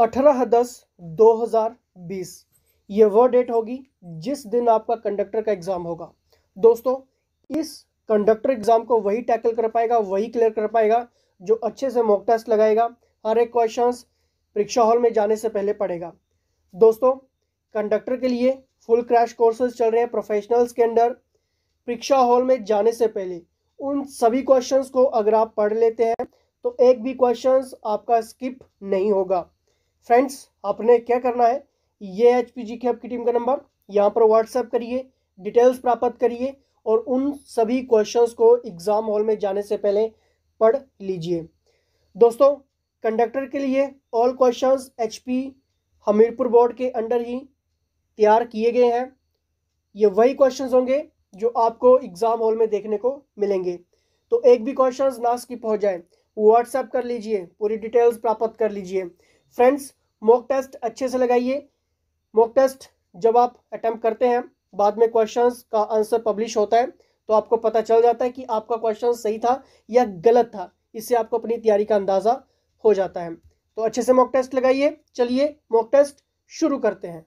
अठारह दस दो हज़ार बीस ये वो डेट होगी जिस दिन आपका कंडक्टर का एग्ज़ाम होगा दोस्तों इस कंडक्टर एग्ज़ाम को वही टैकल कर पाएगा वही क्लियर कर पाएगा जो अच्छे से मॉक टेस्ट लगाएगा हर एक क्वेश्चन परीक्षा हॉल में जाने से पहले पड़ेगा दोस्तों कंडक्टर के लिए फुल क्रैश कोर्सेज चल रहे हैं प्रोफेशनल्स के अंडर परीक्षा हॉल में जाने से पहले उन सभी क्वेश्चंस को अगर आप पढ़ लेते हैं तो एक भी क्वेश्चंस आपका स्किप नहीं होगा फ्रेंड्स आपने क्या करना है ये एच पी जी की आपकी टीम का नंबर यहाँ पर व्हाट्सएप करिए डिटेल्स प्राप्त करिए और उन सभी क्वेश्चंस को एग्ज़ाम हॉल में जाने से पहले पढ़ लीजिए दोस्तों कंडक्टर के लिए all questions HP Hamirpur board के अंडर ही तैयार किए गए हैं ये वही क्वेश्चंस होंगे जो आपको एग्ज़ाम हॉल में देखने को मिलेंगे तो एक भी क्वेश्चंस ना स्किप हो जाए व्हाट्सएप कर लीजिए पूरी डिटेल्स प्राप्त कर लीजिए फ्रेंड्स मॉक टेस्ट अच्छे से लगाइए मॉक टेस्ट जब आप अटैम्प्ट करते हैं बाद में क्वेश्चंस का आंसर पब्लिश होता है तो आपको पता चल जाता है कि आपका क्वेश्चन सही था या गलत था इससे आपको अपनी तैयारी का अंदाज़ा हो जाता है तो अच्छे से मॉक टेस्ट लगाइए चलिए मॉक टेस्ट शुरू करते हैं